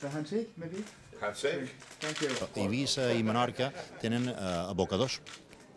The handshake, maybe? Handshake. Thank you. Eivissa i Menorca tenen eh, abocadors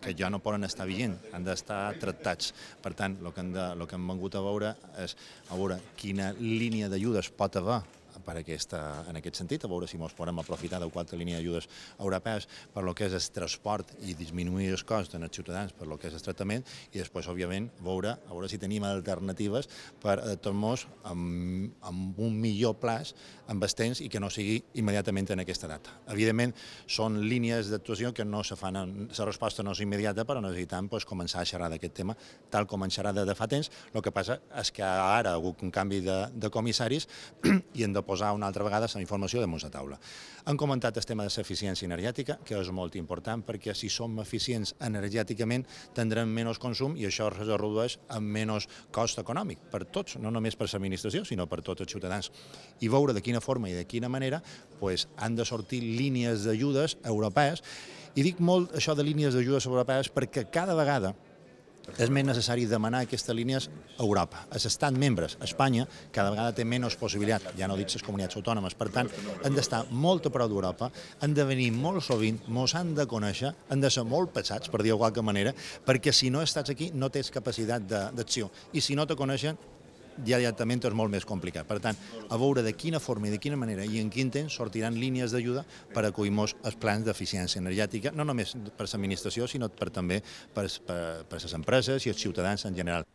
que ja no poden estar vigent, han d'estar tractats. Per tant, el que, hem de, el que hem vengut a veure és a veure quina línia d'ajudes pot haver per aquesta, en aquest sentit, a veure si ens podem aprofitar de quatre línia d'ajudes europees per lo que és el transport i disminuir els costs en els ciutadans per lo que és el tractament i després, òbviament, veure, a veure si tenim alternatives per a eh, tots mos amb, amb un millor plaç, amb els temps i que no sigui immediatament en aquesta data. Evidentment, són línies d'actuació que no se fan, la resposta no és immediata, però necessitem doncs, començar a xerrar d'aquest tema tal com en xerrada de fa temps, el que passa és que ara ha hagut un canvi de, de comissaris i hem de posar una altra vegada la informació damunt la taula. Han comentat el tema de l'eficiència energètica, que és molt important perquè si som eficients energèticament tindrem menys consum i això es redueix amb menys cost econòmic per tots, no només per l'administració, sinó per tots els ciutadans. I veure de quina forma i de quina manera pues, han de sortir línies d'ajudes europees i dic molt això de línies d'ajudes europees perquè cada vegada és més necessari demanar aquestes línies a Europa. Els estats membres, Espanya, cada vegada té menys possibilitat, ja no dic les comunitats autònomes. Per tant, han d'estar molt a prop d'Europa, han de venir molt sovint, mos han de conèixer, han de ser molt pesats, per dir-ho de qualque manera, perquè si no estàs aquí no tens capacitat d'acció. I si no te coneixen, diàriament és molt més complicat. Per tant, a veure de quina forma i de quina manera i en quin temps sortiran línies d'ajuda per acollir-nos els plans d'eficiència energètica, no només per l'administració, sinó per, també per, per, per les empreses i els ciutadans en general.